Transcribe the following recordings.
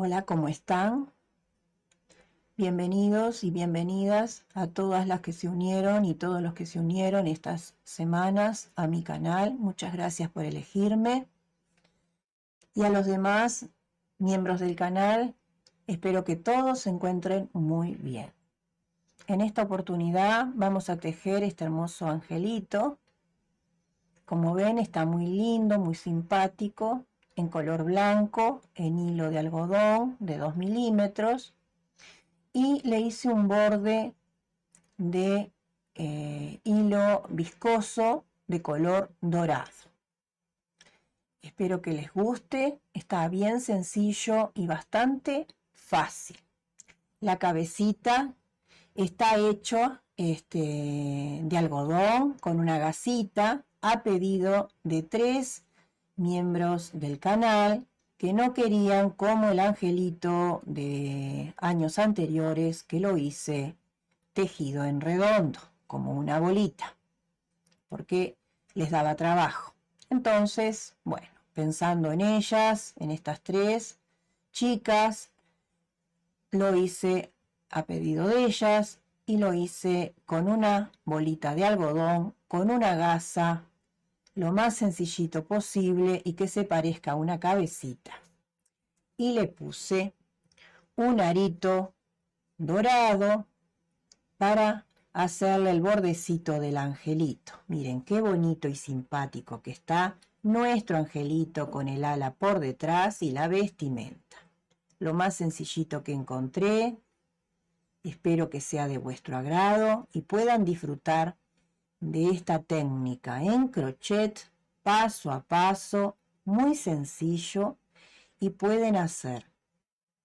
Hola, ¿cómo están? Bienvenidos y bienvenidas a todas las que se unieron y todos los que se unieron estas semanas a mi canal. Muchas gracias por elegirme. Y a los demás miembros del canal, espero que todos se encuentren muy bien. En esta oportunidad vamos a tejer este hermoso angelito. Como ven, está muy lindo, muy simpático en color blanco, en hilo de algodón de 2 milímetros y le hice un borde de eh, hilo viscoso de color dorado. Espero que les guste, está bien sencillo y bastante fácil. La cabecita está hecho este, de algodón con una gasita a pedido de 3 miembros del canal que no querían, como el angelito de años anteriores, que lo hice tejido en redondo, como una bolita, porque les daba trabajo. Entonces, bueno, pensando en ellas, en estas tres chicas, lo hice a pedido de ellas y lo hice con una bolita de algodón, con una gasa lo más sencillito posible y que se parezca a una cabecita. Y le puse un arito dorado para hacerle el bordecito del angelito. Miren qué bonito y simpático que está nuestro angelito con el ala por detrás y la vestimenta. Lo más sencillito que encontré. Espero que sea de vuestro agrado y puedan disfrutar de esta técnica en crochet paso a paso, muy sencillo y pueden hacer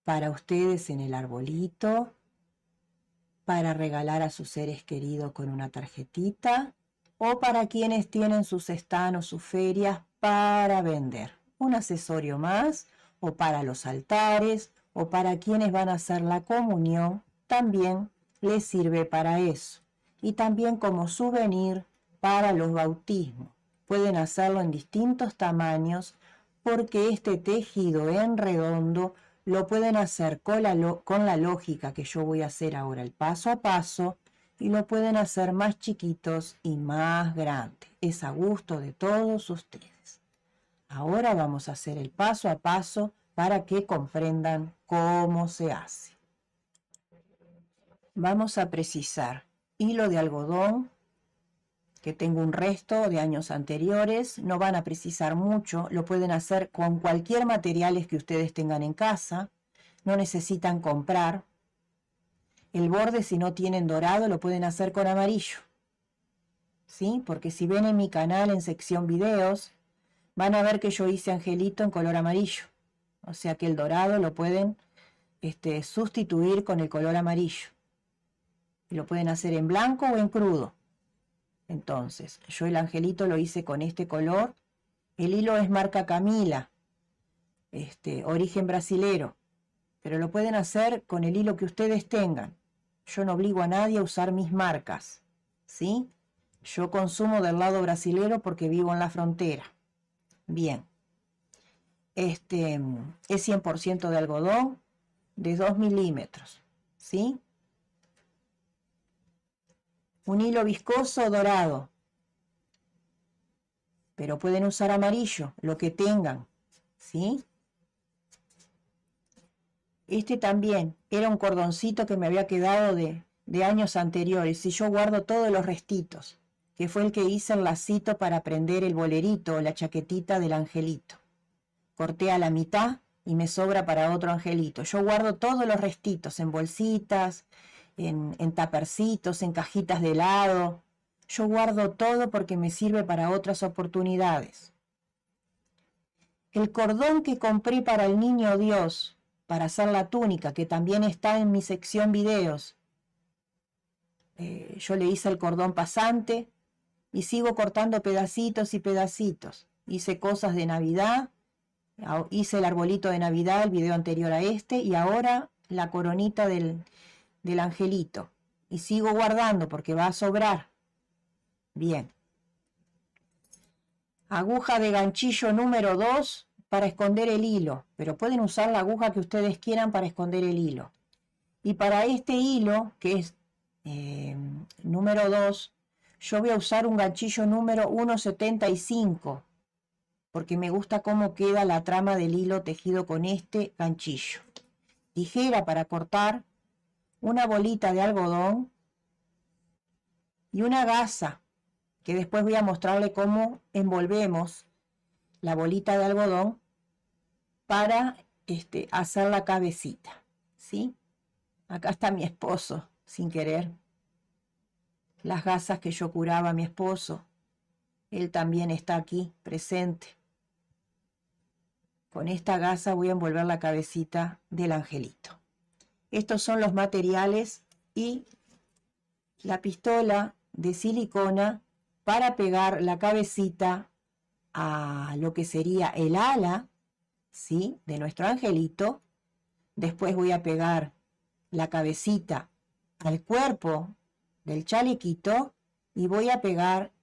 para ustedes en el arbolito, para regalar a sus seres queridos con una tarjetita o para quienes tienen sus o sus ferias para vender. Un accesorio más o para los altares o para quienes van a hacer la comunión también les sirve para eso y también como souvenir para los bautismos. Pueden hacerlo en distintos tamaños porque este tejido en redondo lo pueden hacer con la, con la lógica que yo voy a hacer ahora, el paso a paso, y lo pueden hacer más chiquitos y más grandes. Es a gusto de todos ustedes. Ahora vamos a hacer el paso a paso para que comprendan cómo se hace. Vamos a precisar hilo de algodón, que tengo un resto de años anteriores, no van a precisar mucho, lo pueden hacer con cualquier materiales que ustedes tengan en casa, no necesitan comprar. El borde si no tienen dorado lo pueden hacer con amarillo. ¿Sí? Porque si ven en mi canal en sección videos, van a ver que yo hice angelito en color amarillo. O sea que el dorado lo pueden este, sustituir con el color amarillo lo pueden hacer en blanco o en crudo. Entonces, yo el angelito lo hice con este color. El hilo es marca Camila, este, origen brasilero. Pero lo pueden hacer con el hilo que ustedes tengan. Yo no obligo a nadie a usar mis marcas. ¿Sí? Yo consumo del lado brasilero porque vivo en la frontera. Bien. Este es 100% de algodón de 2 milímetros. ¿Sí? un hilo viscoso dorado. Pero pueden usar amarillo, lo que tengan, ¿sí? Este también era un cordoncito que me había quedado de, de años anteriores y yo guardo todos los restitos, que fue el que hice el lacito para prender el bolerito o la chaquetita del angelito. Corté a la mitad y me sobra para otro angelito. Yo guardo todos los restitos en bolsitas, en, tapercitos, en cajitas de helado. Yo guardo todo porque me sirve para otras oportunidades. El cordón que compré para el niño Dios, para hacer la túnica, que también está en mi sección videos. Eh, yo le hice el cordón pasante y sigo cortando pedacitos y pedacitos. Hice cosas de Navidad, hice el arbolito de Navidad, el video anterior a este, y ahora la coronita del, del angelito y sigo guardando porque va a sobrar. Bien. Aguja de ganchillo número 2 para esconder el hilo, pero pueden usar la aguja que ustedes quieran para esconder el hilo. Y para este hilo, que es eh, número 2, yo voy a usar un ganchillo número 175, porque me gusta cómo queda la trama del hilo tejido con este ganchillo. Tijera para cortar, una bolita de algodón y una gasa, que después voy a mostrarle cómo envolvemos la bolita de algodón para este, hacer la cabecita, ¿sí? Acá está mi esposo, sin querer. Las gasas que yo curaba a mi esposo. Él también está aquí, presente. Con esta gasa voy a envolver la cabecita del angelito. Estos son los materiales y la pistola de silicona para pegar la cabecita a lo que sería el ala ¿sí? de nuestro angelito. Después voy a pegar la cabecita al cuerpo del chalequito y voy a pegar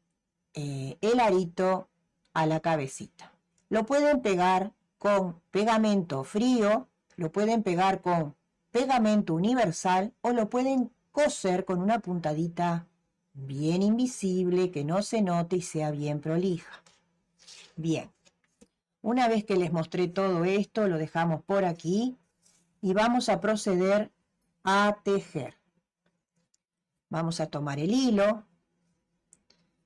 eh, el arito a la cabecita. Lo pueden pegar con pegamento frío, lo pueden pegar con pegamento universal o lo pueden coser con una puntadita bien invisible, que no se note y sea bien prolija. Bien, una vez que les mostré todo esto, lo dejamos por aquí y vamos a proceder a tejer. Vamos a tomar el hilo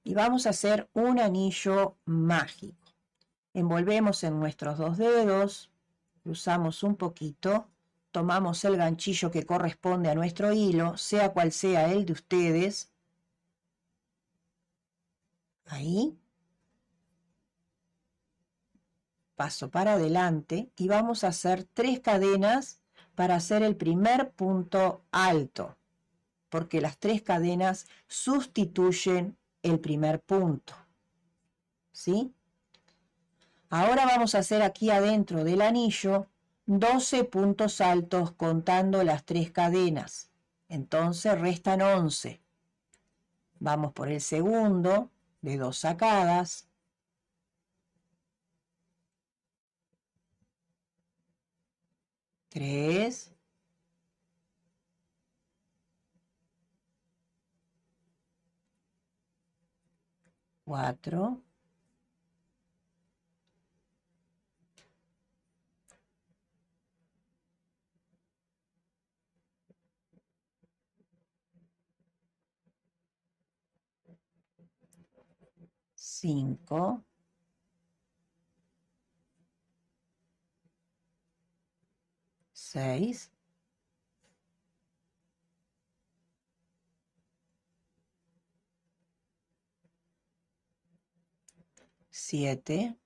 y vamos a hacer un anillo mágico. Envolvemos en nuestros dos dedos, cruzamos un poquito tomamos el ganchillo que corresponde a nuestro hilo, sea cual sea el de ustedes. Ahí. Paso para adelante y vamos a hacer tres cadenas para hacer el primer punto alto, porque las tres cadenas sustituyen el primer punto. ¿Sí? Ahora vamos a hacer aquí adentro del anillo 12 puntos altos contando las tres cadenas. Entonces restan 11. Vamos por el segundo de dos sacadas. 3 4 5, 6, 7,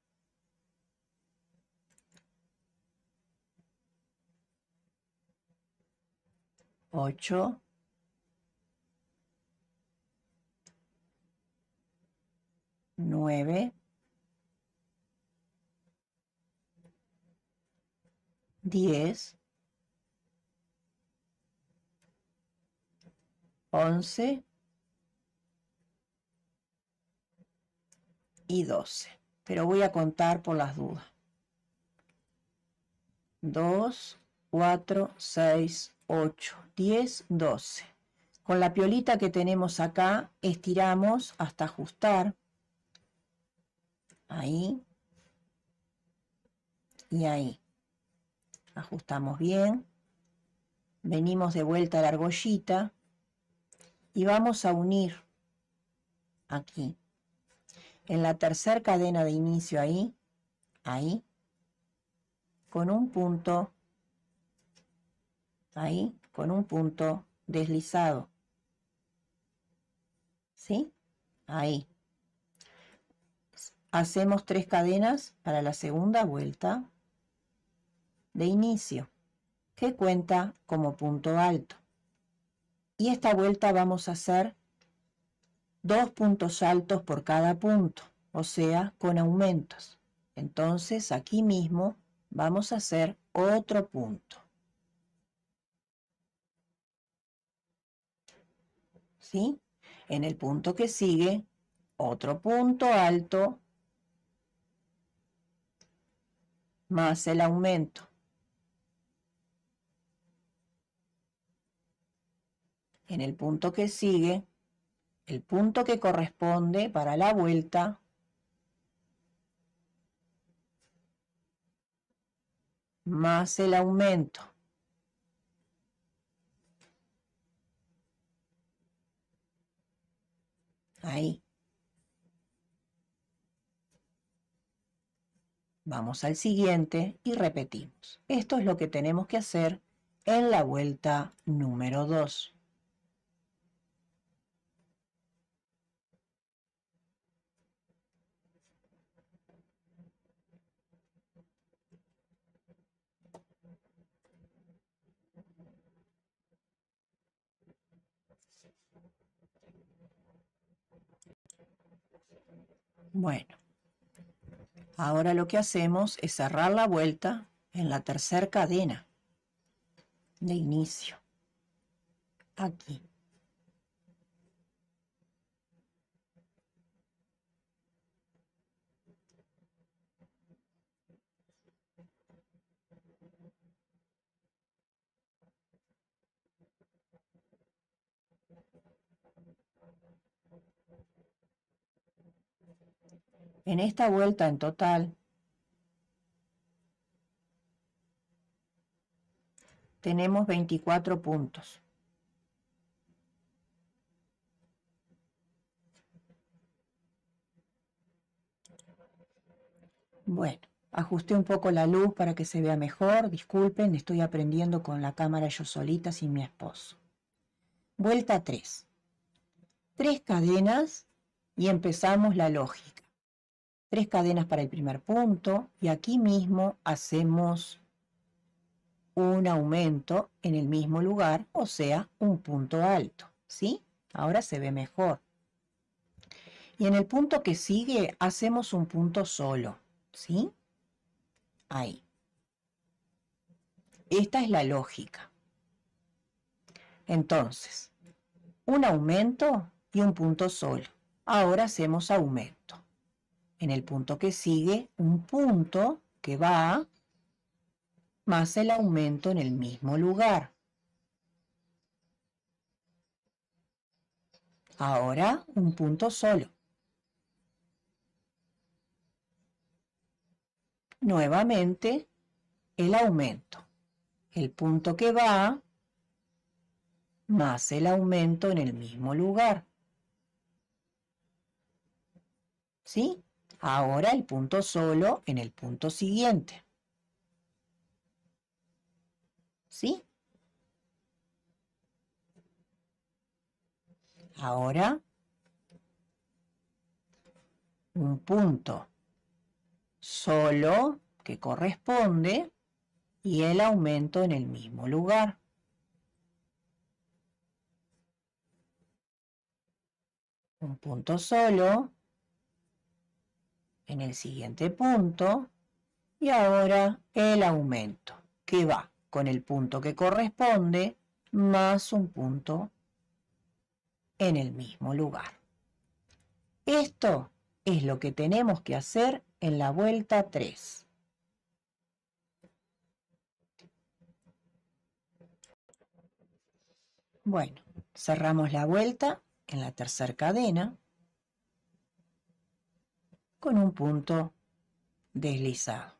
8, 9, 10, 11 y 12. Pero voy a contar por las dudas. 2, 4, 6, 8, 10, 12. Con la piolita que tenemos acá, estiramos hasta ajustar ahí y ahí. Ajustamos bien. Venimos de vuelta a la argollita y vamos a unir aquí. En la tercera cadena de inicio ahí, ahí, con un punto, ahí, con un punto deslizado. ¿Sí? Ahí. Hacemos tres cadenas para la segunda vuelta de inicio, que cuenta como punto alto. Y esta vuelta vamos a hacer dos puntos altos por cada punto, o sea, con aumentos. Entonces, aquí mismo vamos a hacer otro punto. ¿Sí? En el punto que sigue, otro punto alto más el aumento. En el punto que sigue, el punto que corresponde para la vuelta más el aumento. Ahí. Vamos al siguiente y repetimos. Esto es lo que tenemos que hacer en la vuelta número 2. Bueno, Ahora lo que hacemos es cerrar la vuelta en la tercera cadena de inicio. Aquí. En esta vuelta en total tenemos 24 puntos. Bueno, ajusté un poco la luz para que se vea mejor. Disculpen, estoy aprendiendo con la cámara yo solita sin mi esposo. Vuelta 3. Tres cadenas y empezamos la lógica tres cadenas para el primer punto y aquí mismo hacemos un aumento en el mismo lugar, o sea, un punto alto, ¿sí? Ahora se ve mejor. Y en el punto que sigue hacemos un punto solo, ¿sí? Ahí. Esta es la lógica. Entonces, un aumento y un punto solo. Ahora hacemos aumento en el punto que sigue un punto que va más el aumento en el mismo lugar. Ahora un punto solo. Nuevamente el aumento. El punto que va más el aumento en el mismo lugar. ¿Sí? Ahora el punto solo en el punto siguiente. ¿Sí? Ahora un punto solo que corresponde y el aumento en el mismo lugar. Un punto solo en el siguiente punto y ahora el aumento que va con el punto que corresponde más un punto en el mismo lugar. Esto es lo que tenemos que hacer en la vuelta 3. Bueno, cerramos la vuelta en la tercera cadena con un punto deslizado.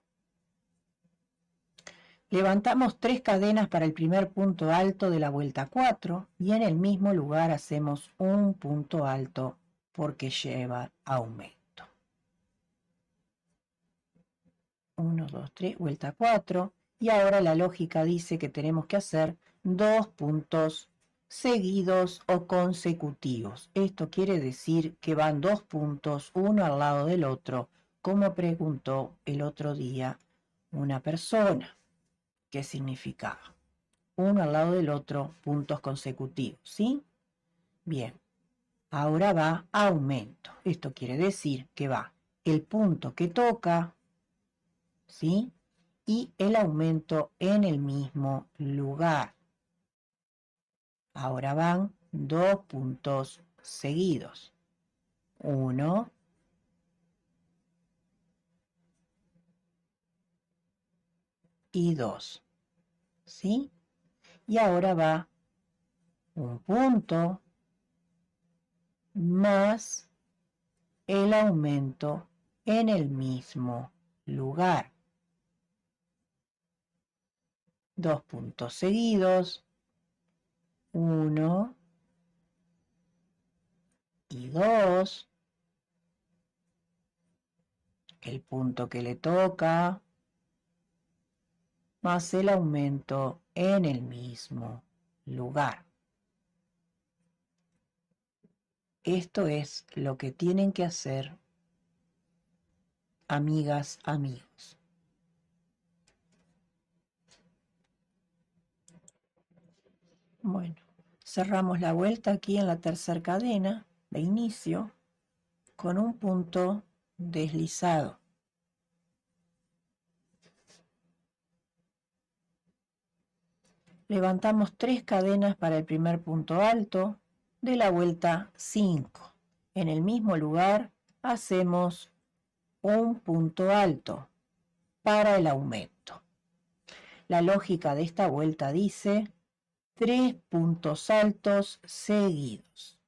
Levantamos tres cadenas para el primer punto alto de la vuelta 4 y en el mismo lugar hacemos un punto alto porque lleva aumento. 1, 2, 3, vuelta 4 y ahora la lógica dice que tenemos que hacer dos puntos seguidos o consecutivos. Esto quiere decir que van dos puntos uno al lado del otro, como preguntó el otro día una persona. ¿Qué significaba? Uno al lado del otro, puntos consecutivos, ¿sí? Bien, ahora va aumento. Esto quiere decir que va el punto que toca, ¿sí? Y el aumento en el mismo lugar. Ahora van dos puntos seguidos. Uno. Y dos. ¿Sí? Y ahora va un punto más el aumento en el mismo lugar. Dos puntos seguidos. 1 y 2, el punto que le toca, más el aumento en el mismo lugar. Esto es lo que tienen que hacer amigas, amigos. Bueno. Cerramos la vuelta aquí en la tercera cadena de inicio con un punto deslizado. Levantamos tres cadenas para el primer punto alto de la vuelta 5. En el mismo lugar hacemos un punto alto para el aumento. La lógica de esta vuelta dice tres puntos altos seguidos.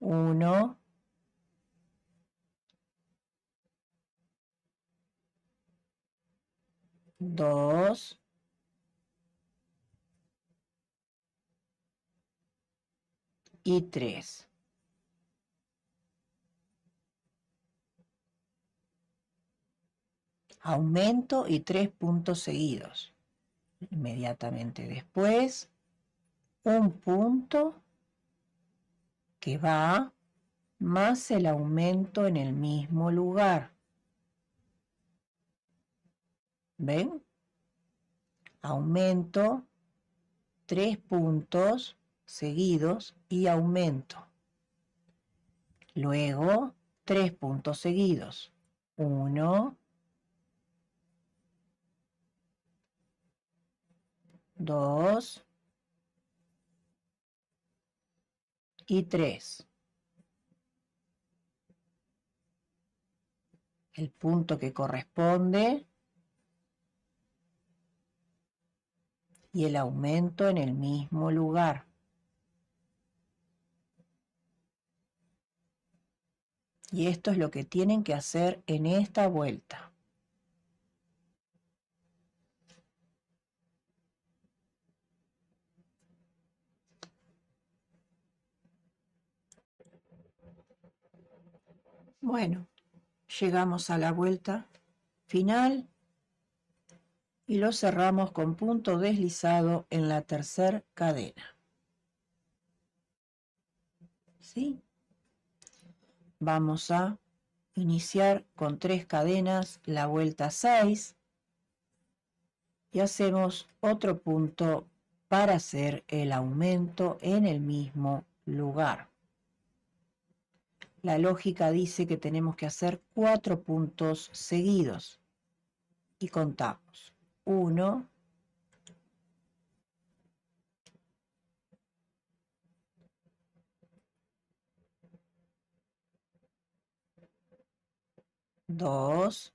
Uno, dos, y tres. Aumento y tres puntos seguidos. Inmediatamente después, un punto que va más el aumento en el mismo lugar. ¿Ven? Aumento, tres puntos seguidos y aumento. Luego, tres puntos seguidos. Uno, dos, y 3. El punto que corresponde y el aumento en el mismo lugar. Y esto es lo que tienen que hacer en esta vuelta. Bueno, llegamos a la vuelta final y lo cerramos con punto deslizado en la tercera cadena. ¿Sí? Vamos a iniciar con tres cadenas la vuelta 6 y hacemos otro punto para hacer el aumento en el mismo lugar la lógica dice que tenemos que hacer cuatro puntos seguidos. Y contamos. Uno. Dos.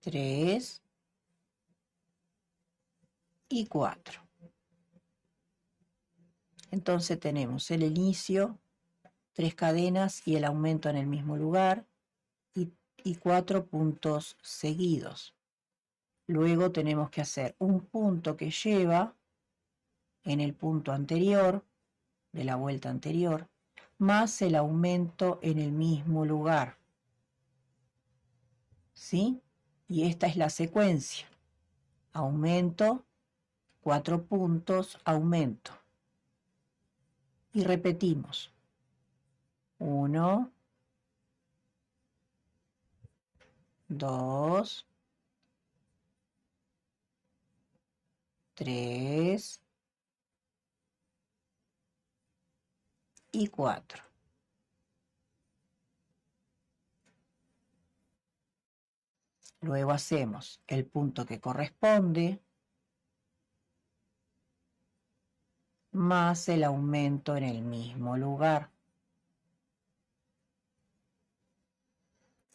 Tres. Y cuatro. Entonces tenemos el inicio, tres cadenas y el aumento en el mismo lugar y, cuatro puntos seguidos. Luego tenemos que hacer un punto que lleva en el punto anterior, de la vuelta anterior, más el aumento en el mismo lugar. ¿Sí? Y esta es la secuencia. Aumento, cuatro puntos, aumento. Y repetimos. 1, 2, 3 y 4. Luego hacemos el punto que corresponde. más el aumento en el mismo lugar.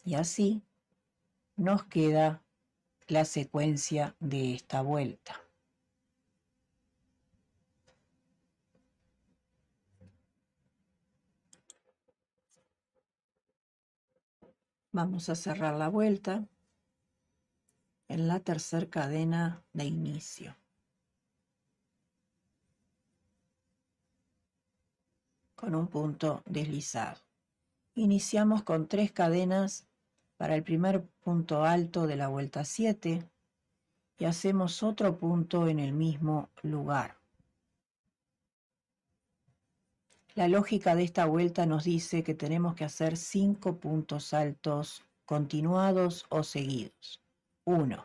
Y así nos queda la secuencia de esta vuelta. Vamos a cerrar la vuelta en la tercera cadena de inicio. con un punto deslizado. Iniciamos con tres cadenas para el primer punto alto de la vuelta 7 y hacemos otro punto en el mismo lugar. La lógica de esta vuelta nos dice que tenemos que hacer cinco puntos altos continuados o seguidos. 1.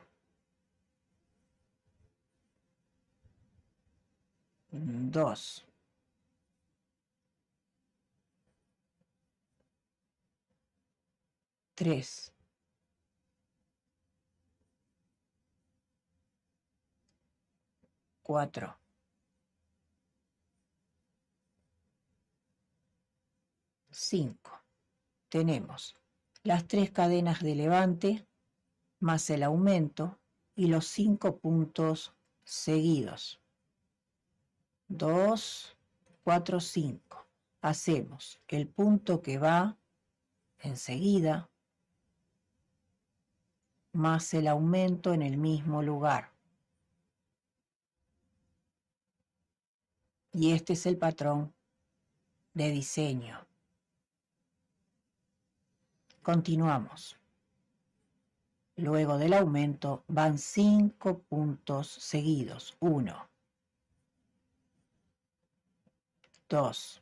2. 3. 4 5 Tenemos las tres cadenas de levante más el aumento y los 5 puntos seguidos. 2, 4, 5. Hacemos el punto que va enseguida, más el aumento en el mismo lugar. Y este es el patrón de diseño. Continuamos. Luego del aumento van cinco puntos seguidos. uno dos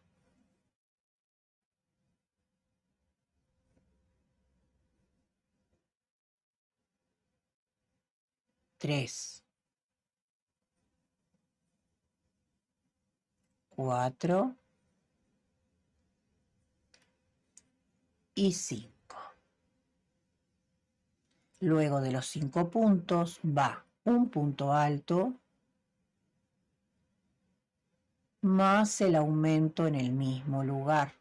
tres, cuatro y cinco. Luego de los cinco puntos va un punto alto más el aumento en el mismo lugar.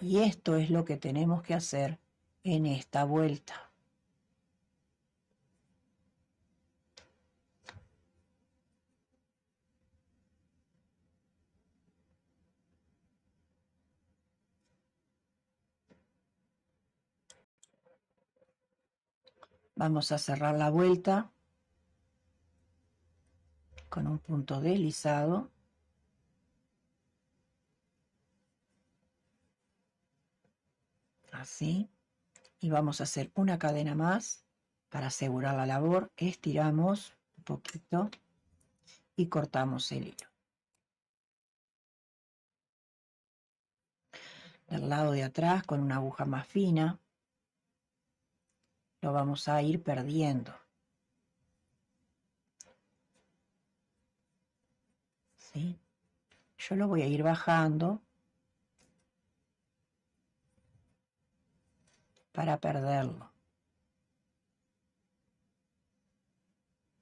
Y esto es lo que tenemos que hacer en esta vuelta. Vamos a cerrar la vuelta con un punto deslizado. Así y vamos a hacer una cadena más para asegurar la labor estiramos un poquito y cortamos el hilo del lado de atrás con una aguja más fina lo vamos a ir perdiendo ¿Sí? yo lo voy a ir bajando para perderlo.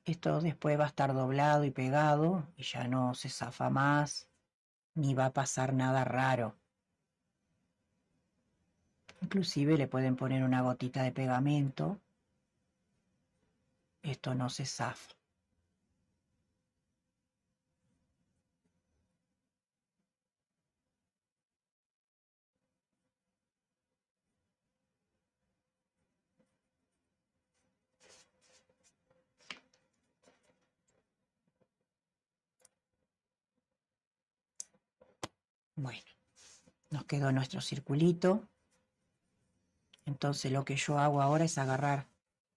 Esto después va a estar doblado y pegado y ya no se zafa más ni va a pasar nada raro. Inclusive le pueden poner una gotita de pegamento. Esto no se zafa. Bueno, nos quedó nuestro circulito. Entonces lo que yo hago ahora es agarrar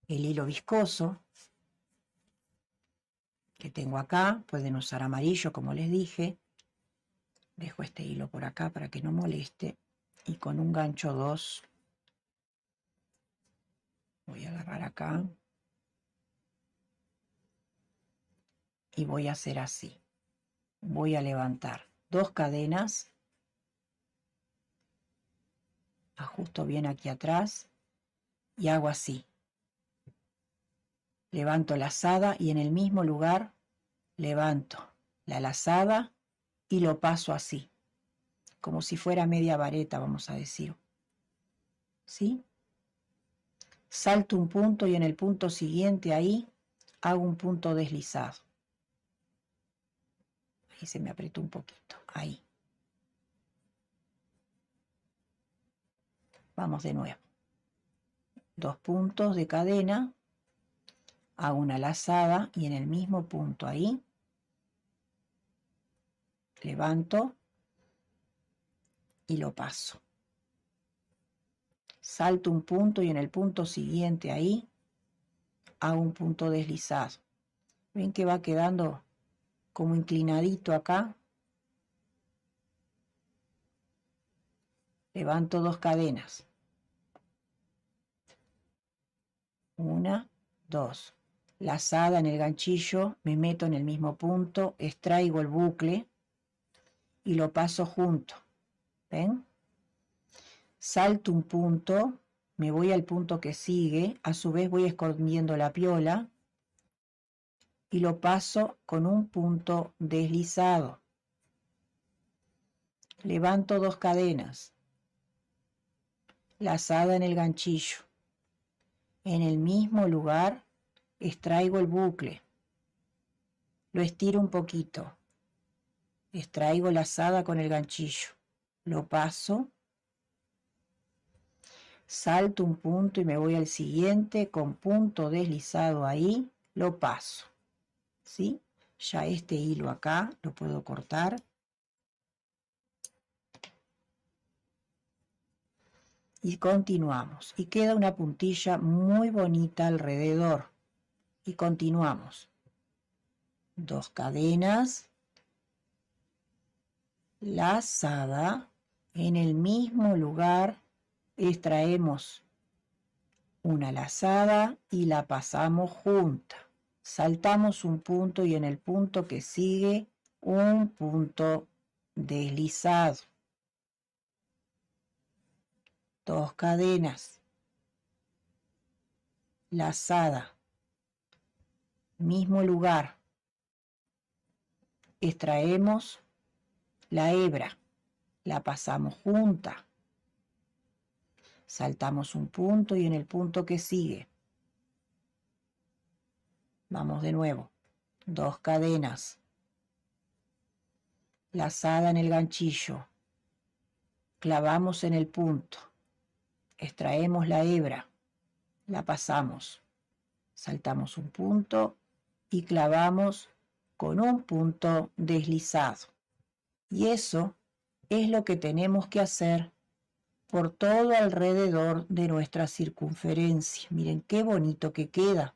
el hilo viscoso que tengo acá. Pueden usar amarillo, como les dije. Dejo este hilo por acá para que no moleste. Y con un gancho 2 voy a agarrar acá. Y voy a hacer así. Voy a levantar dos cadenas ajusto bien aquí atrás y hago así. Levanto la lazada y en el mismo lugar levanto la lazada y lo paso así, como si fuera media vareta, vamos a decir. ¿Sí? Salto un punto y en el punto siguiente ahí hago un punto deslizado. Ahí se me apretó un poquito, ahí. Vamos de nuevo. Dos puntos de cadena. Hago una lazada y en el mismo punto ahí. Levanto y lo paso. Salto un punto y en el punto siguiente ahí hago un punto deslizado. Ven que va quedando como inclinadito acá levanto dos cadenas. Una, dos. Lazada en el ganchillo, me meto en el mismo punto, extraigo el bucle y lo paso junto. ¿Ven? Salto un punto, me voy al punto que sigue, a su vez voy escondiendo la piola y lo paso con un punto deslizado. Levanto dos cadenas, lazada en el ganchillo. En el mismo lugar extraigo el bucle. Lo estiro un poquito. Extraigo lazada con el ganchillo. Lo paso. Salto un punto y me voy al siguiente con punto deslizado ahí. Lo paso. ¿Sí? Ya este hilo acá lo puedo cortar y continuamos. Y queda una puntilla muy bonita alrededor. Y continuamos. Dos cadenas. Lazada. En el mismo lugar extraemos una lazada y la pasamos junta. Saltamos un punto y en el punto que sigue un punto deslizado dos cadenas, lazada, mismo lugar, extraemos la hebra, la pasamos junta, saltamos un punto y en el punto que sigue, vamos de nuevo, dos cadenas, lazada en el ganchillo, clavamos en el punto, extraemos la hebra, la pasamos, saltamos un punto y clavamos con un punto deslizado. Y eso es lo que tenemos que hacer por todo alrededor de nuestra circunferencia. Miren qué bonito que queda.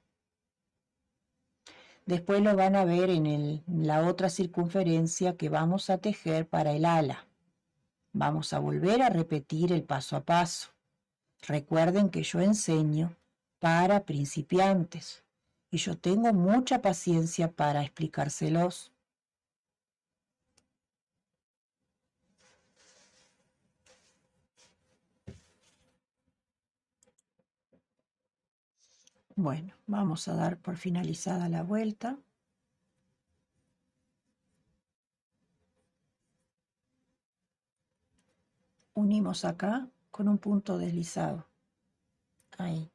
Después lo van a ver en, la otra circunferencia que vamos a tejer para el ala. Vamos a volver a repetir el paso a paso. Recuerden que yo enseño para principiantes y yo tengo mucha paciencia para explicárselos. Bueno, vamos a dar por finalizada la vuelta. Unimos acá con un punto deslizado. Ahí.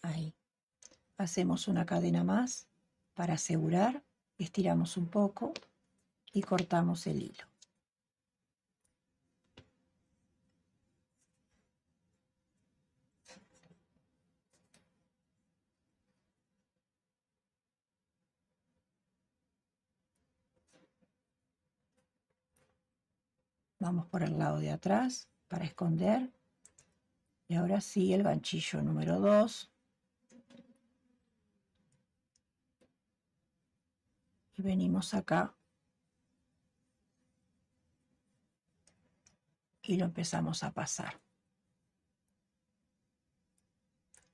Ahí. Hacemos una cadena más para asegurar, estiramos un poco y cortamos el hilo. Vamos por el lado de atrás para esconder. Y ahora sí, el ganchillo número 2. Y venimos acá. Y lo empezamos a pasar.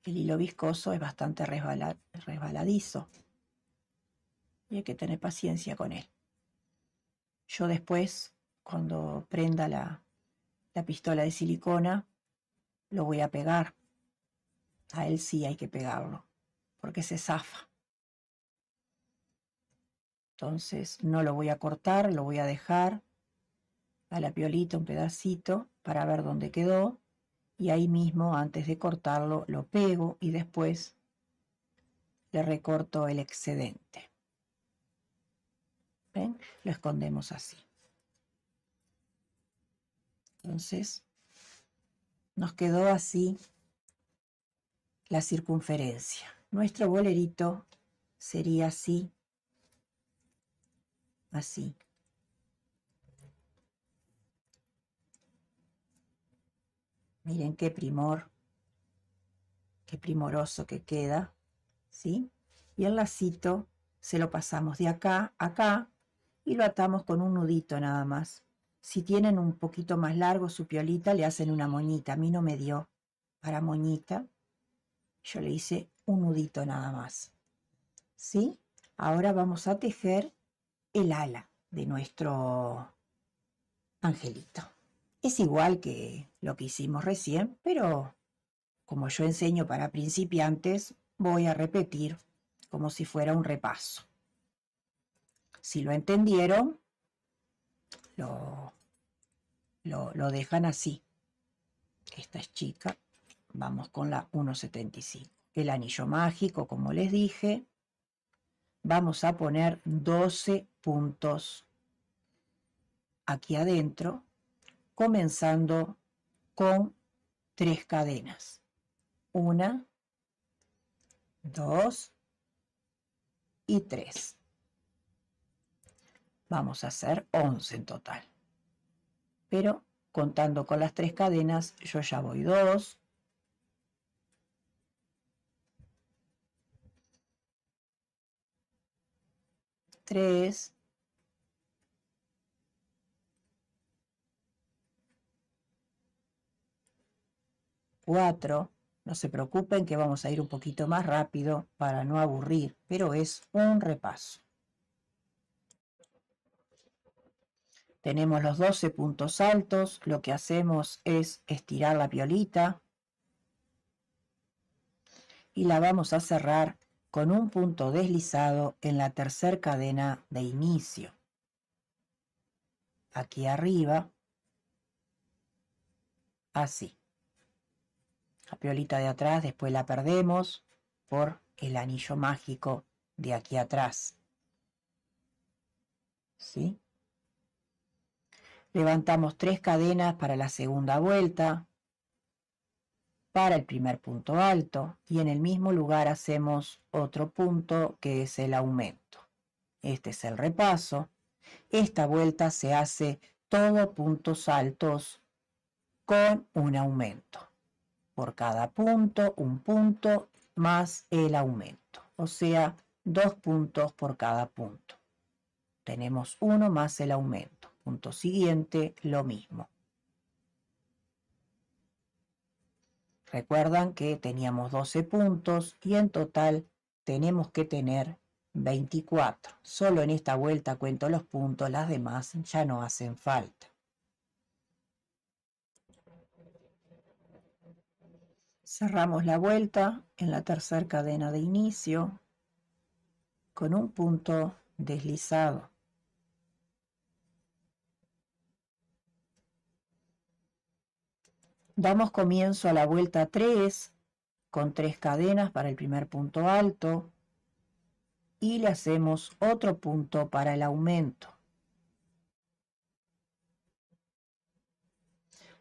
El hilo viscoso es bastante resbaladizo. Y hay que tener paciencia con él. Yo después cuando prenda la, pistola de silicona, lo voy a pegar. A él sí hay que pegarlo, porque se zafa. Entonces no lo voy a cortar, lo voy a dejar a la piolita un pedacito para ver dónde quedó y ahí mismo antes de cortarlo lo pego y después le recorto el excedente. ¿Ven? Lo escondemos así. Entonces, nos quedó así la circunferencia. Nuestro bolerito sería así, así. Miren qué primor, qué primoroso que queda, ¿sí? Y el lacito se lo pasamos de acá a acá y lo atamos con un nudito nada más. Si tienen un poquito más largo su piolita, le hacen una moñita. A mí no me dio para moñita. Yo le hice un nudito nada más. ¿Sí? Ahora vamos a tejer el ala de nuestro angelito. Es igual que lo que hicimos recién, pero como yo enseño para principiantes, voy a repetir como si fuera un repaso. Si lo entendieron, lo, lo, dejan así. Esta es chica. Vamos con la 1.75. El anillo mágico, como les dije, vamos a poner 12 puntos aquí adentro, comenzando con tres cadenas. Una, dos y tres. Vamos a hacer 11 en total. Pero contando con las tres cadenas, yo ya voy 2, 3, 4. No se preocupen que vamos a ir un poquito más rápido para no aburrir, pero es un repaso. Tenemos los 12 puntos altos, lo que hacemos es estirar la piolita y la vamos a cerrar con un punto deslizado en la tercera cadena de inicio. Aquí arriba, así. La piolita de atrás después la perdemos por el anillo mágico de aquí atrás. ¿Sí? Levantamos tres cadenas para la segunda vuelta, para el primer punto alto y en el mismo lugar hacemos otro punto que es el aumento. Este es el repaso. Esta vuelta se hace todo puntos altos con un aumento. Por cada punto, un punto más el aumento. O sea, dos puntos por cada punto. Tenemos uno más el aumento punto siguiente lo mismo. Recuerdan que teníamos 12 puntos y en total tenemos que tener 24. Solo en esta vuelta cuento los puntos, las demás ya no hacen falta. Cerramos la vuelta en la tercera cadena de inicio con un punto deslizado. Damos comienzo a la vuelta 3 con tres cadenas para el primer punto alto y le hacemos otro punto para el aumento.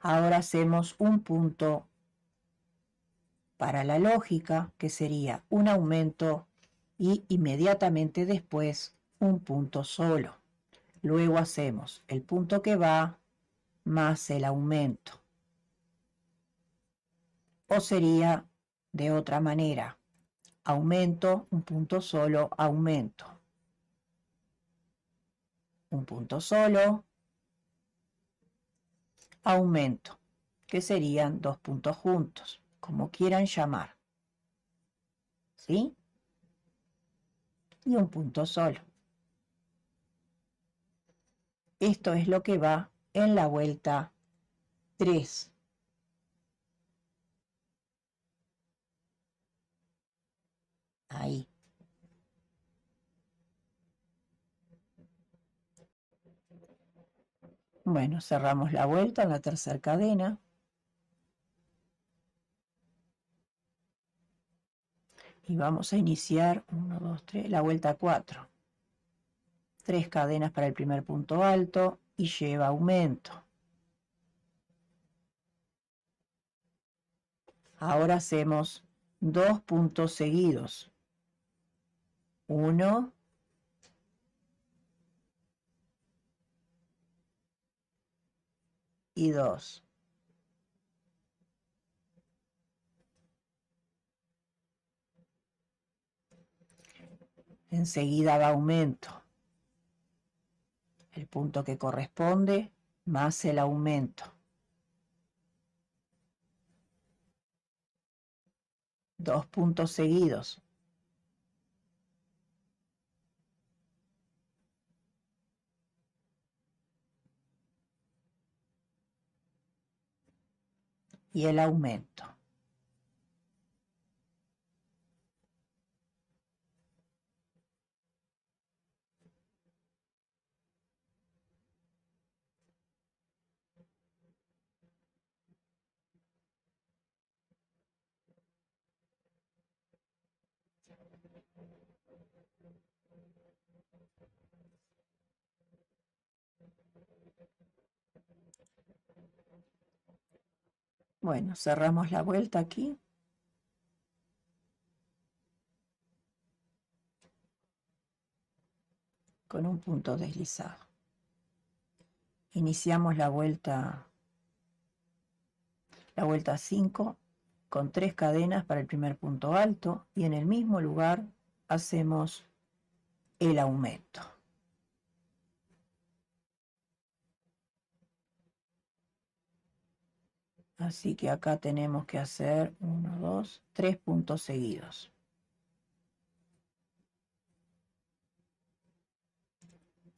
Ahora hacemos un punto para la lógica, que sería un aumento y inmediatamente después un punto solo. Luego hacemos el punto que va más el aumento o sería de otra manera. Aumento, un punto solo, aumento. Un punto solo, aumento, que serían dos puntos juntos, como quieran llamar. ¿Sí? Y un punto solo. Esto es lo que va en la vuelta 3. ahí. Bueno, cerramos la vuelta en la tercera cadena. Y vamos a iniciar 1, 2, la vuelta 4. Tres cadenas para el primer punto alto y lleva aumento. Ahora hacemos dos puntos seguidos uno y dos. Enseguida el aumento. El punto que corresponde más el aumento. Dos puntos seguidos. y el aumento. Bueno, cerramos la vuelta aquí. Con un punto deslizado. Iniciamos la vuelta la vuelta 5 con tres cadenas para el primer punto alto y en el mismo lugar hacemos el aumento. Así que acá tenemos que hacer uno, dos, tres puntos seguidos.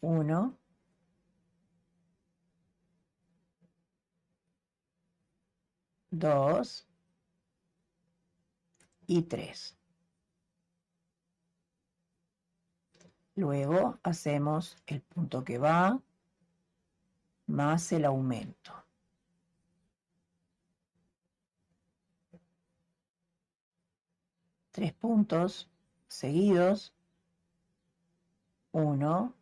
Uno. Dos. Y tres. Luego hacemos el punto que va más el aumento. tres puntos seguidos, uno,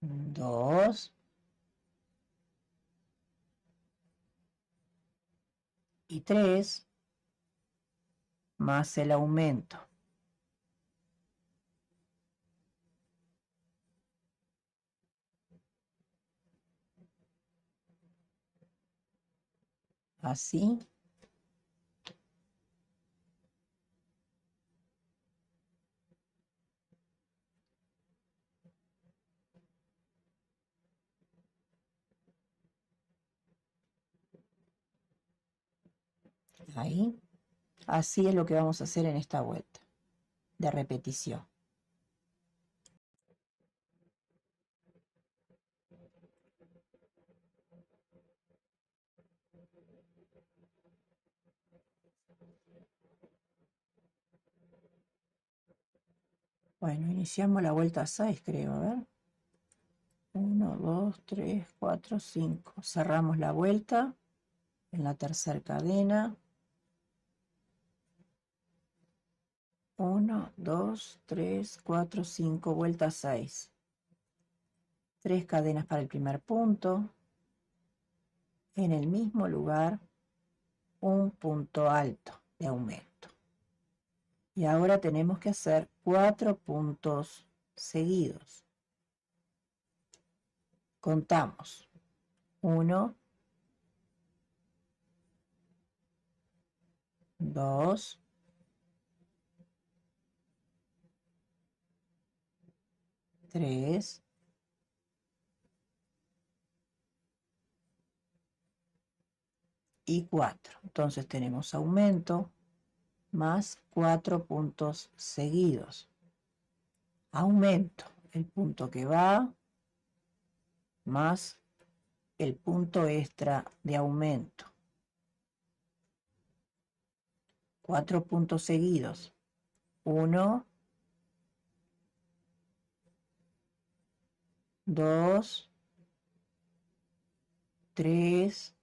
dos, y tres, más el aumento. así. Ahí. Así es lo que vamos a hacer en esta vuelta de repetición. Bueno, iniciamos la vuelta 6, creo, a ver. 1, 2, 3, 4, 5. Cerramos la vuelta en la tercera cadena. 1, 2, 3, 4, 5, vuelta 6. 3 cadenas para el primer punto. En el mismo lugar, un punto alto de aumento. Y ahora tenemos que hacer cuatro puntos seguidos. Contamos. Uno. Dos. Tres. y cuatro Entonces tenemos aumento, más cuatro puntos seguidos. Aumento el punto que va más el punto extra de aumento. Cuatro puntos seguidos. Uno, dos, tres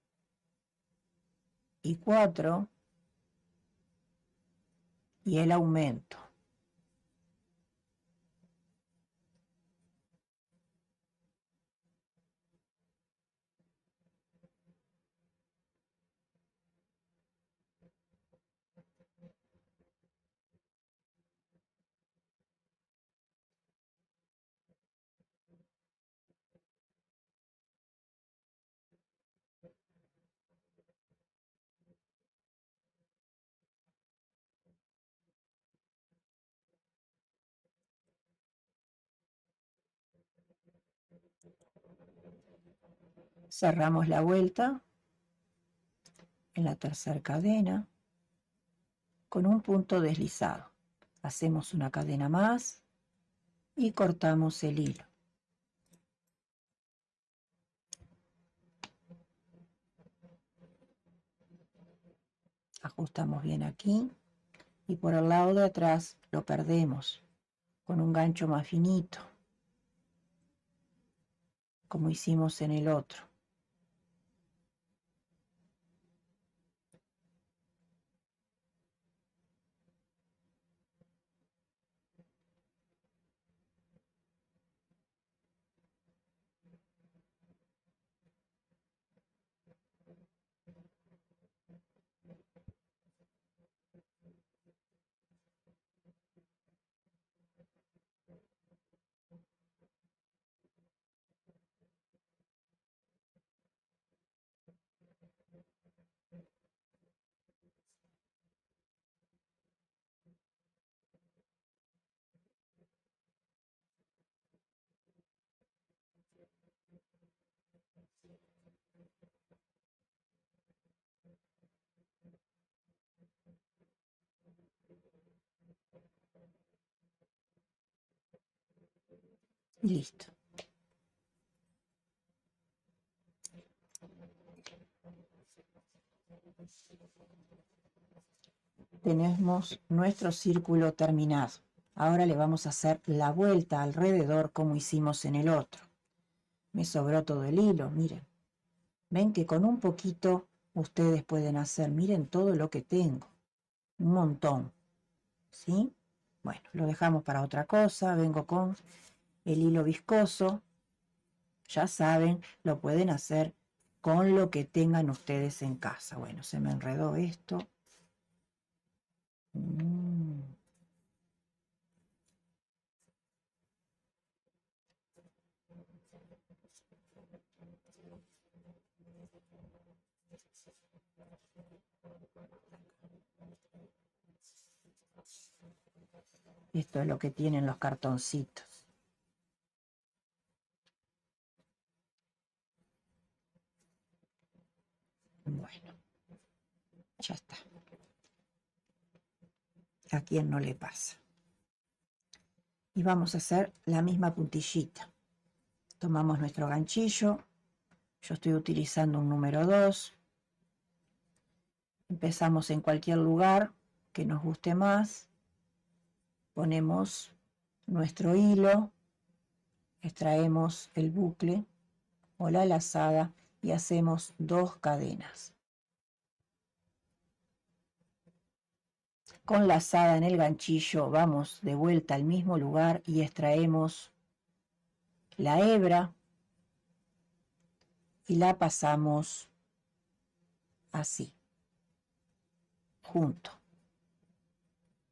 y cuatro y el aumento cerramos la vuelta en la tercera cadena con un punto deslizado. Hacemos una cadena más y cortamos el hilo. Ajustamos bien aquí y por el lado de atrás lo perdemos con un gancho más finito como hicimos en el otro. listo. Tenemos nuestro círculo terminado. Ahora le vamos a hacer la vuelta alrededor como hicimos en el otro. Me sobró todo el hilo, miren. Ven que con un poquito ustedes pueden hacer, miren todo lo que tengo. Un montón. ¿Sí? Bueno, lo dejamos para otra cosa. Vengo con el hilo viscoso. Ya saben, lo pueden hacer con lo que tengan ustedes en casa. Bueno, se me enredó esto. Mm. Esto es lo que tienen los cartoncitos. Bueno, ya está. A quien no le pasa. Y vamos a hacer la misma puntillita. Tomamos nuestro ganchillo. Yo estoy utilizando un número 2. Empezamos en cualquier lugar que nos guste más. Ponemos nuestro hilo. Extraemos el bucle o la lazada y hacemos dos cadenas. Con la lazada en el ganchillo vamos de vuelta al mismo lugar y extraemos la hebra y la pasamos así, junto.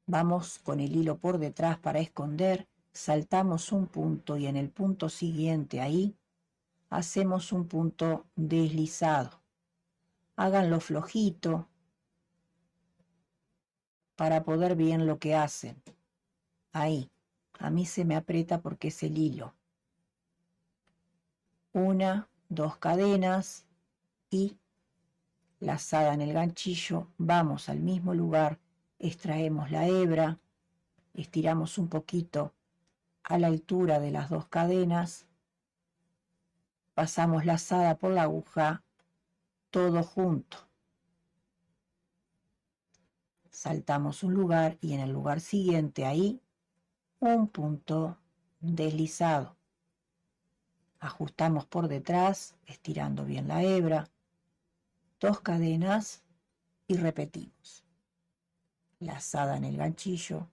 Vamos con el hilo por detrás para esconder, saltamos un punto y en el punto siguiente ahí hacemos un punto deslizado. Háganlo flojito para poder bien lo que hacen. Ahí. A mí se me aprieta porque es el hilo. Una, dos cadenas y lazada en el ganchillo, vamos al mismo lugar, extraemos la hebra, estiramos un poquito a la altura de las dos cadenas pasamos lazada por la aguja, todo junto. Saltamos un lugar y en el lugar siguiente ahí un punto deslizado. Ajustamos por detrás, estirando bien la hebra, dos cadenas y repetimos. Lazada en el ganchillo,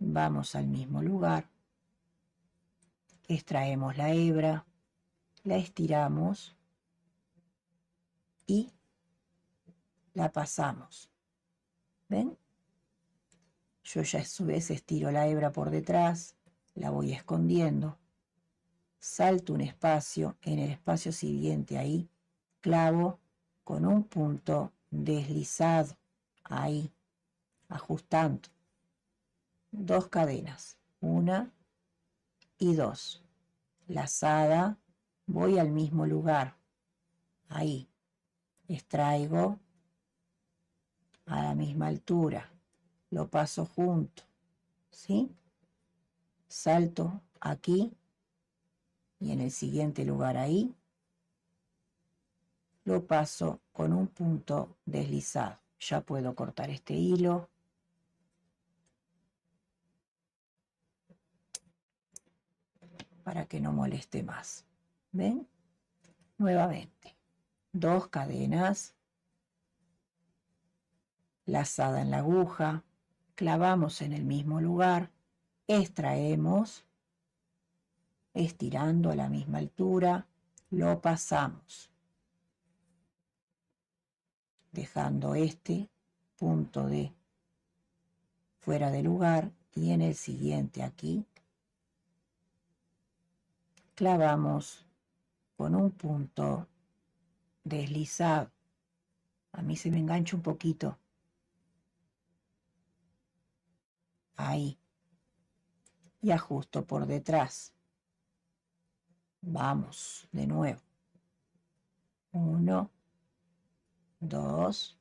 vamos al mismo lugar, extraemos la hebra, la estiramos y la pasamos. ¿Ven? Yo ya a su vez estiro la hebra por detrás, la voy escondiendo, salto un espacio, en el espacio siguiente ahí, clavo con un punto deslizado, ahí, ajustando. Dos cadenas, una y dos, lazada voy al mismo lugar. Ahí. Extraigo a la misma altura. Lo paso junto. ¿Sí? Salto aquí y en el siguiente lugar ahí. Lo paso con un punto deslizado. Ya puedo cortar este hilo. para que no moleste más. ¿Ven? Nuevamente, dos cadenas, lazada en la aguja, clavamos en el mismo lugar, extraemos, estirando a la misma altura, lo pasamos, dejando este punto de fuera de lugar y en el siguiente aquí clavamos con un punto deslizado. A mí se me engancha un poquito. Ahí. Y ajusto por detrás. Vamos, de nuevo. Uno, dos,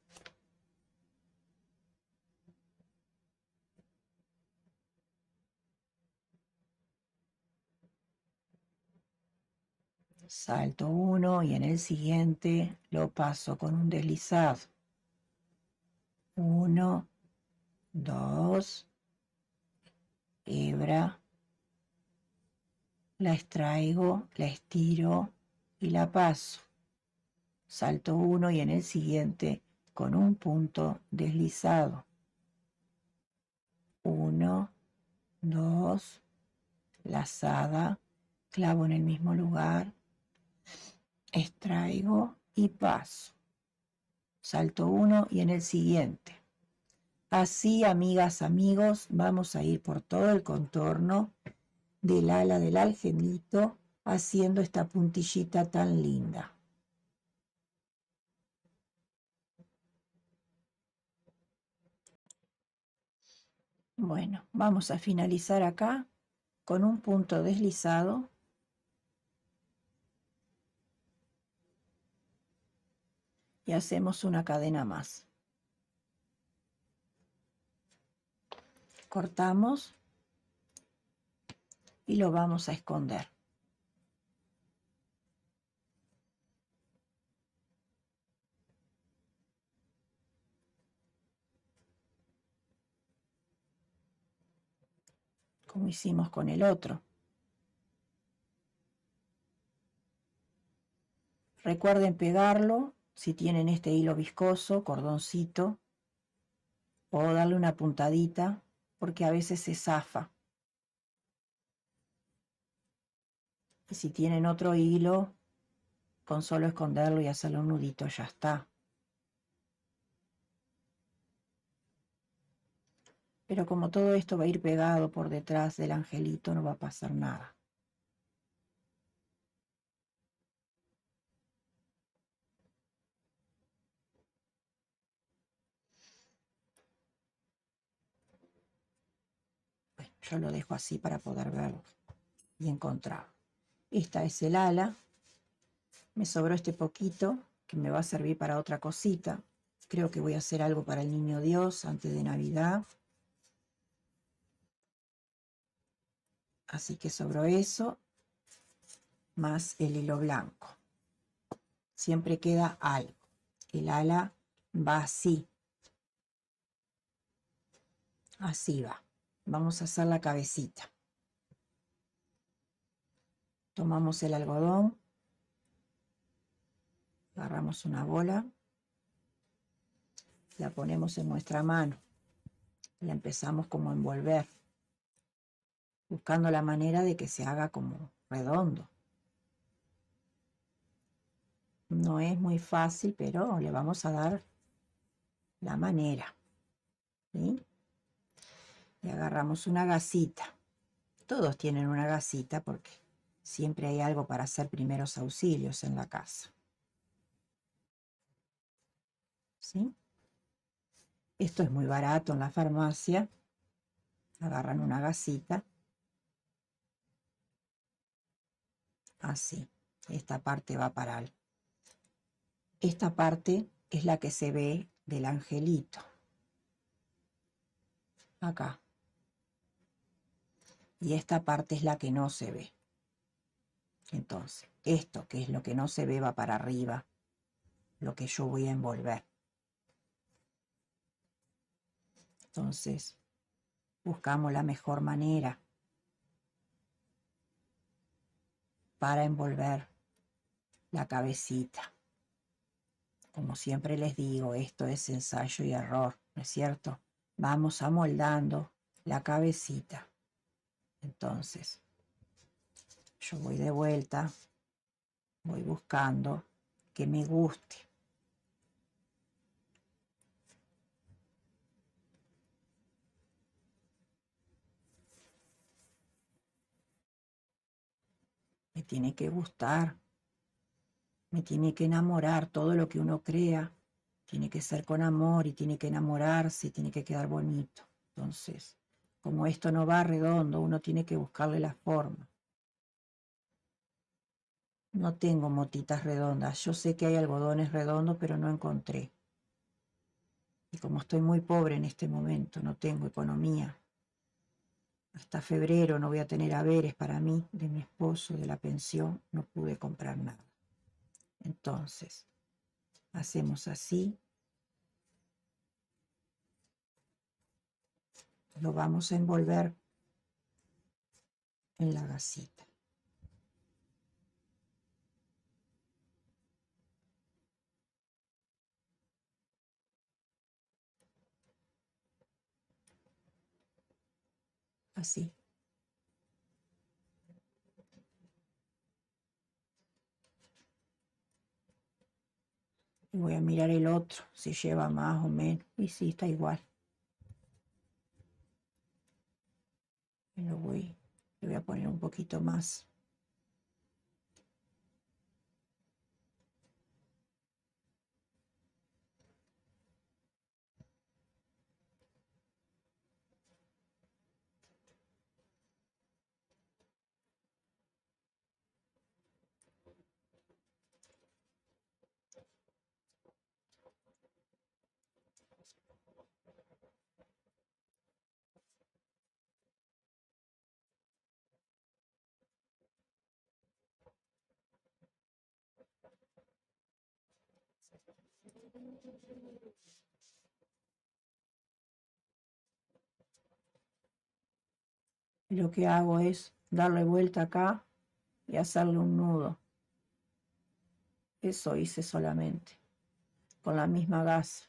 salto uno y en el siguiente lo paso con un deslizado. Uno, dos, hebra, la extraigo, la estiro y la paso. Salto uno y en el siguiente con un punto deslizado. Uno, dos, lazada, clavo en el mismo lugar, extraigo y paso. Salto uno y en el siguiente. Así, amigas, amigos, vamos a ir por todo el contorno del ala del algenito haciendo esta puntillita tan linda. Bueno, vamos a finalizar acá con un punto deslizado y hacemos una cadena más. Cortamos y lo vamos a esconder. como hicimos con el otro. Recuerden pegarlo si tienen este hilo viscoso, cordoncito, o darle una puntadita, porque a veces se zafa. Y si tienen otro hilo, con solo esconderlo y hacerlo un nudito ya está. Pero como todo esto va a ir pegado por detrás del angelito, no va a pasar nada. Yo lo dejo así para poder verlo y encontrar. Esta es el ala. Me sobró este poquito que me va a servir para otra cosita. Creo que voy a hacer algo para el niño Dios antes de Navidad. Así que sobró eso más el hilo blanco. Siempre queda algo. El ala va así. Así va. Vamos a hacer la cabecita. Tomamos el algodón, agarramos una bola, la ponemos en nuestra mano, la empezamos como a envolver, buscando la manera de que se haga como redondo. No es muy fácil, pero le vamos a dar la manera. ¿sí? agarramos una gasita. Todos tienen una gasita porque siempre hay algo para hacer primeros auxilios en la casa. ¿Sí? Esto es muy barato en la farmacia. Agarran una gasita. Así. Esta parte va para Esta parte es la que se ve del angelito. Acá y esta parte es la que no se ve. Entonces, esto que es lo que no se ve va para arriba, lo que yo voy a envolver. Entonces, buscamos la mejor manera para envolver la cabecita. Como siempre les digo, esto es ensayo y error, ¿no es cierto? Vamos amoldando la cabecita. Entonces, yo voy de vuelta, voy buscando que me guste. Me tiene que gustar, me tiene que enamorar todo lo que uno crea. Tiene que ser con amor y tiene que enamorarse y tiene que quedar bonito. Entonces, como esto no va redondo, uno tiene que buscarle la forma. No tengo motitas redondas. Yo sé que hay algodones redondos, pero no encontré. Y como estoy muy pobre en este momento, no tengo economía. Hasta febrero no voy a tener haberes para mí, de mi esposo, de la pensión, no pude comprar nada. Entonces, hacemos así lo vamos a envolver en la gasita. Así. voy a mirar el otro, si lleva más o menos. Y si sí, está igual. lo voy, voy a poner un poquito más lo que hago es darle vuelta acá y hacerle un nudo. Eso hice solamente, con la misma gasa.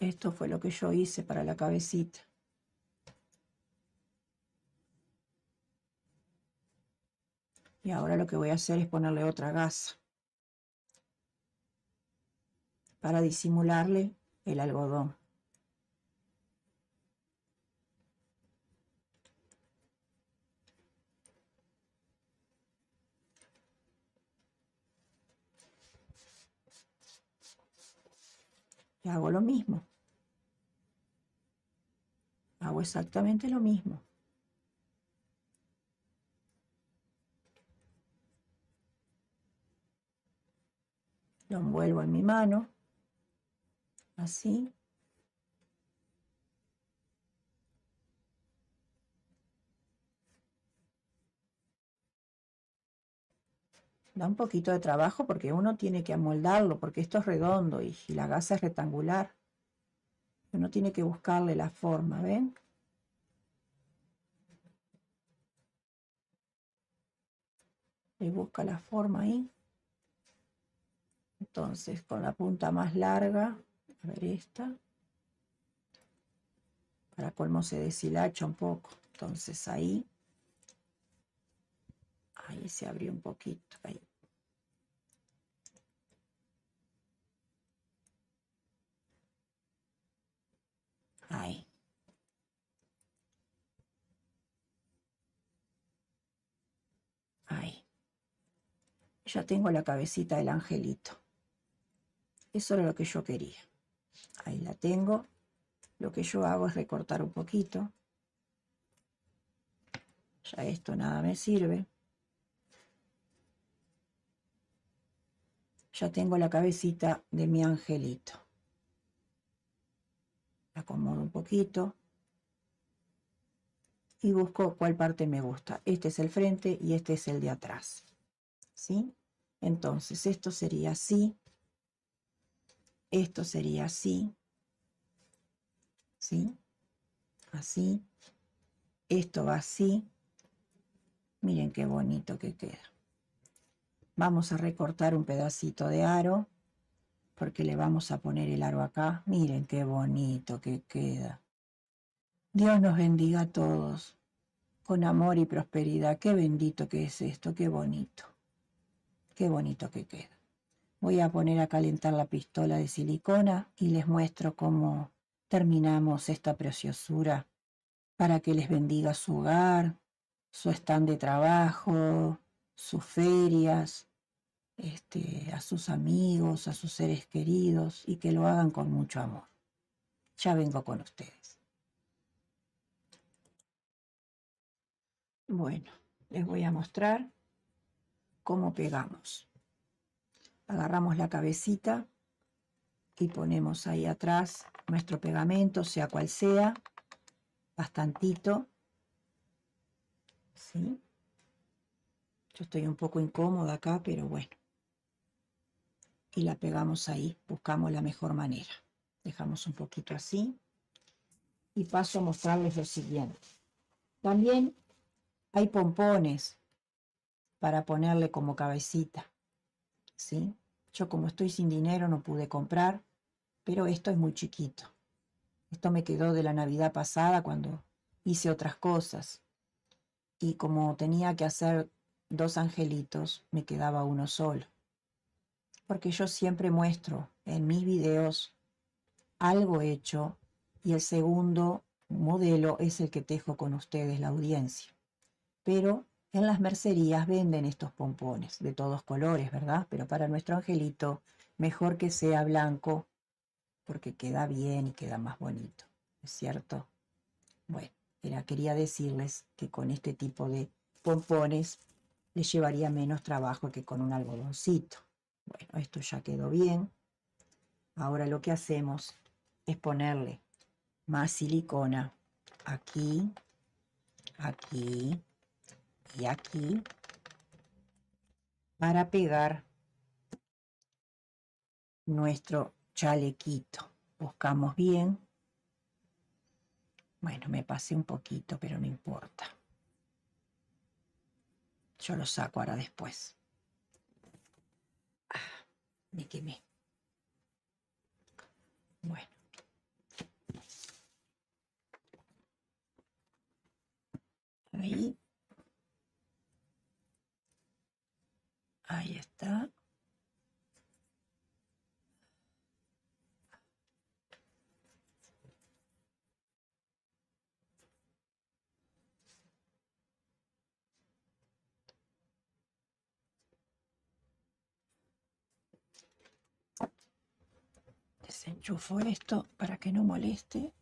Esto fue lo que yo hice para la cabecita. Y ahora lo que voy a hacer es ponerle otra gasa para disimularle el algodón. Y hago lo mismo. Hago exactamente lo mismo. Lo envuelvo en mi mano así. Da un poquito de trabajo porque uno tiene que amoldarlo, porque esto es redondo y, si la gasa es rectangular. Uno tiene que buscarle la forma, ¿ven? Y busca la forma ahí. Entonces, con la punta más larga, a ver esta. Para colmo se deshilacha un poco. Entonces ahí. Ahí se abrió un poquito. Ahí. Ahí. Ahí. Ya tengo la cabecita del angelito. Eso era lo que yo quería. Ahí la tengo. Lo que yo hago es recortar un poquito. Ya esto nada me sirve. Ya tengo la cabecita de mi angelito. La acomodo un poquito. Y busco cuál parte me gusta. Este es el frente y este es el de atrás. ¿Sí? Entonces esto sería así. Esto sería así. ¿Sí? Así. Esto va así. Miren qué bonito que queda. Vamos a recortar un pedacito de aro porque le vamos a poner el aro acá. Miren qué bonito que queda. Dios nos bendiga a todos con amor y prosperidad. Qué bendito que es esto, qué bonito. Qué bonito que queda. Voy a poner a calentar la pistola de silicona y les muestro cómo terminamos esta preciosura para que les bendiga su hogar, su stand de trabajo, sus ferias, este, a sus amigos, a sus seres queridos y que lo hagan con mucho amor. Ya vengo con ustedes. Bueno, les voy a mostrar cómo pegamos agarramos la cabecita y ponemos ahí atrás nuestro pegamento, sea cual sea, bastantito. ¿Sí? Yo estoy un poco incómoda acá, pero bueno. Y la pegamos ahí, buscamos la mejor manera. Dejamos un poquito así. Y paso a mostrarles lo siguiente. También hay pompones para ponerle como cabecita. Yo como estoy sin dinero no pude comprar, pero esto es muy chiquito. Esto me quedó de la Navidad pasada cuando hice otras cosas. Y como tenía que hacer dos angelitos, me quedaba uno solo. Porque yo siempre muestro en mis videos algo hecho y el segundo modelo es el que tejo con ustedes, la audiencia. Pero en las mercerías venden estos pompones de todos colores, ¿verdad? Pero para nuestro angelito, mejor que sea blanco porque queda bien y queda más bonito, ¿es cierto? Bueno, era, quería decirles que con este tipo de pompones les llevaría menos trabajo que con un algodoncito. Bueno, esto ya quedó bien. Ahora lo que hacemos es ponerle más silicona aquí, aquí, y aquí para pegar nuestro chalequito. Buscamos bien. Bueno, me pasé un poquito, pero no importa. Yo lo saco ahora después. Ah, me quemé. Bueno. Ahí. Ahí está. Desenchufo esto para que no moleste.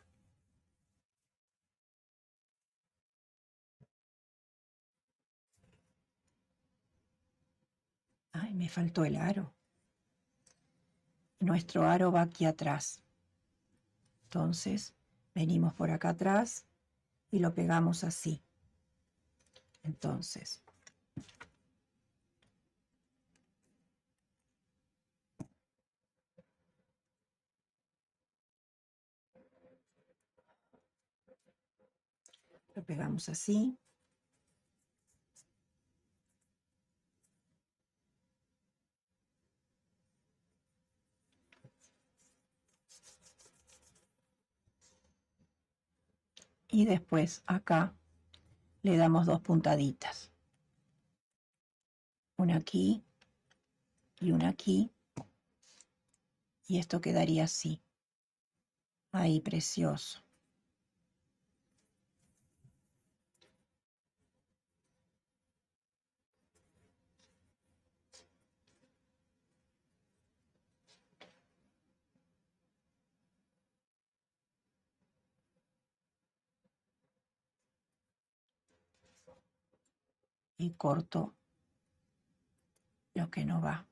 me faltó el aro. Nuestro aro va aquí atrás. Entonces, venimos por acá atrás y lo pegamos así. Entonces, lo pegamos así. y después acá le damos dos puntaditas. Una aquí y una aquí. Y esto quedaría así. Ahí, precioso. y corto lo que no va.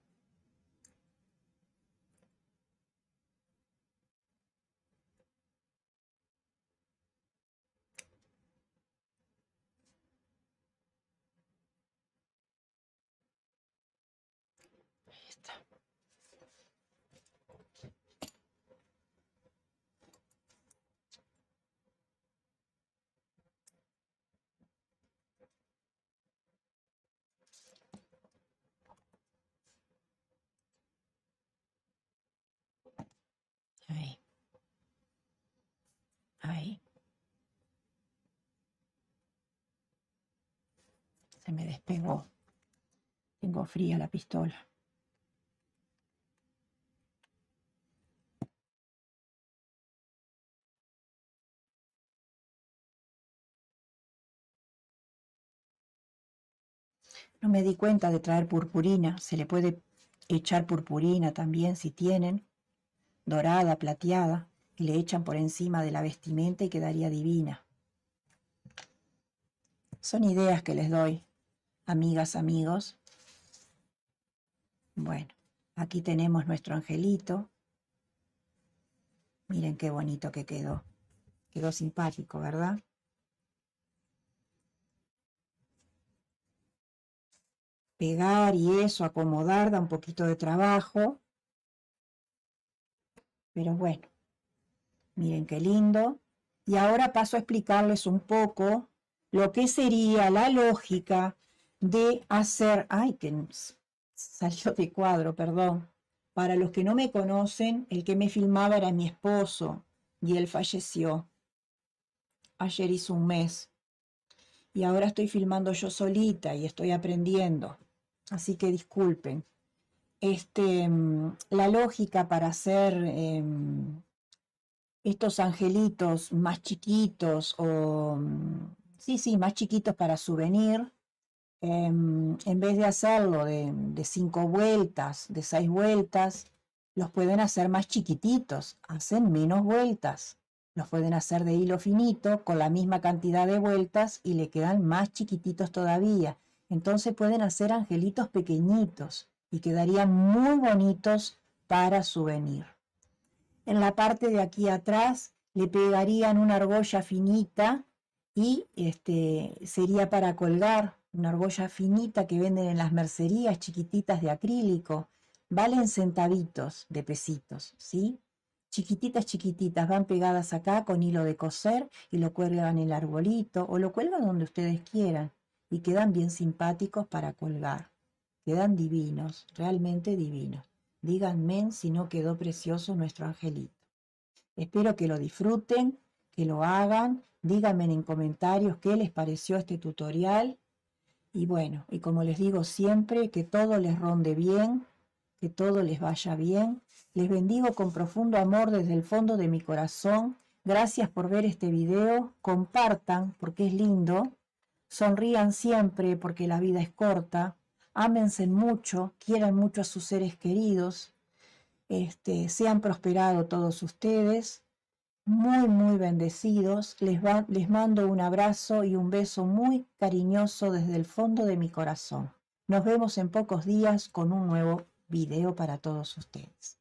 Se me despegó. Tengo fría la pistola. No me di cuenta de traer purpurina. Se le puede echar purpurina también si tienen, dorada, plateada, y le echan por encima de la vestimenta y quedaría divina. Son ideas que les doy amigas, amigos. Bueno, aquí tenemos nuestro angelito. Miren qué bonito que quedó. Quedó simpático, ¿verdad? Pegar y eso, acomodar, da un poquito de trabajo. Pero bueno, miren qué lindo. Y ahora paso a explicarles un poco lo que sería la lógica de hacer, ay, salió de cuadro, perdón. Para los que no me conocen, el que me filmaba era mi esposo y él falleció. Ayer hizo un mes. Y ahora estoy filmando yo solita y estoy aprendiendo. Así que disculpen. Este, mm, la lógica para hacer em, estos angelitos más chiquitos o, mm, sí, sí, más chiquitos para souvenir, Em, en vez de hacerlo de, cinco vueltas, de seis vueltas, los pueden hacer más chiquititos, hacen menos vueltas. Los pueden hacer de hilo finito con la misma cantidad de vueltas y le quedan más chiquititos todavía. Entonces pueden hacer angelitos pequeñitos y quedarían muy bonitos para souvenir. En la parte de aquí atrás le pegarían una argolla finita y este, sería para colgar una argolla finita que venden en las mercerías chiquititas de acrílico, valen centavitos de pesitos, ¿sí? Chiquititas, chiquititas, van pegadas acá con hilo de coser y lo cuelgan en el arbolito o lo cuelgan donde ustedes quieran y quedan bien simpáticos para colgar. Quedan divinos, realmente divinos. Díganme si no quedó precioso nuestro angelito. Espero que lo disfruten, que lo hagan. Díganme en comentarios qué les pareció este tutorial y bueno, y como les digo siempre, que todo les ronde bien, que todo les vaya bien. Les bendigo con profundo amor desde el fondo de mi corazón. Gracias por ver este video. Compartan porque es lindo. Sonrían siempre porque la vida es corta. Ámense mucho, quieran mucho a sus seres queridos. Este, sean prosperados todos ustedes muy, muy bendecidos. Les, les mando un abrazo y un beso muy cariñoso desde el fondo de mi corazón. Nos vemos en pocos días con un nuevo video para todos ustedes.